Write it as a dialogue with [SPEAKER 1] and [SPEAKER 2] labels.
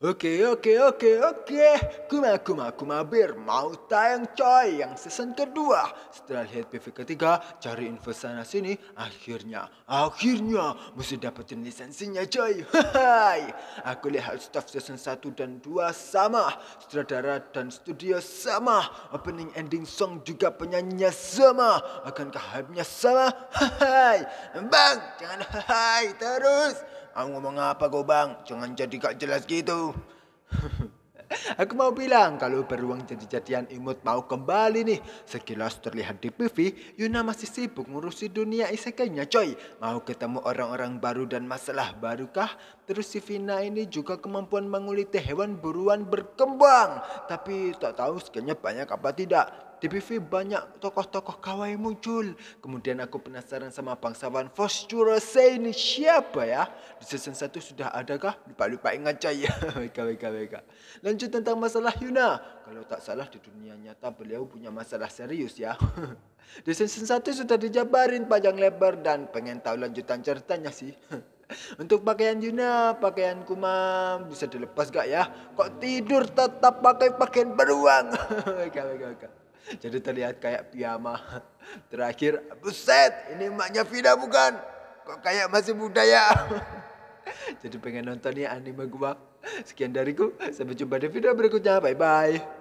[SPEAKER 1] Oke, oke, oke, oke. Kuma, Kuma, Kuma Bear mau tayang coy yang season kedua. Setelah lihat PV ketiga, cari info sana sini. Akhirnya, akhirnya mesti dapetin lisensinya coy. Hai, aku lihat staff season 1 dan 2 sama. Sutradara dan studio sama. Opening ending song juga penyanyinya sama. Akankah hype-nya sama? Hai, bang, jangan hai terus. Aku ngomong apa kau bang? Jangan jadi gak jelas gitu. Aku mau bilang kalau beruang jadi-jadian imut mau kembali nih. Sekilas terlihat di PV, Yuna masih sibuk ngurusi dunia isekainya coy. Mau ketemu orang-orang baru dan masalah barukah? Terus si Vina ini juga kemampuan menguliti hewan buruan berkembang. Tapi tak tahu skillnya banyak apa tidak. PV banyak tokoh-tokoh kawaii muncul. Kemudian aku penasaran sama bangsawan First Jurase ini siapa ya? Di season 1 sudah adakah? Lupa-lupa ingat saya. weka, weka, weka. Lanjut tentang masalah Yuna. Kalau tak salah di dunia nyata beliau punya masalah serius ya. di season 1 sudah dijabarin panjang lebar dan pengen tahu lanjutan ceritanya sih. Untuk pakaian Juna, pakaian Kumam bisa dilepas gak ya? Kok tidur tetap pakai pakaian beruang? Jadi terlihat kayak piyama. Terakhir, buset, ini emaknya Fida bukan? Kok kayak masih muda ya? Jadi pengen nontonnya anime gua. Sekian dariku, sampai jumpa di video berikutnya. Bye-bye.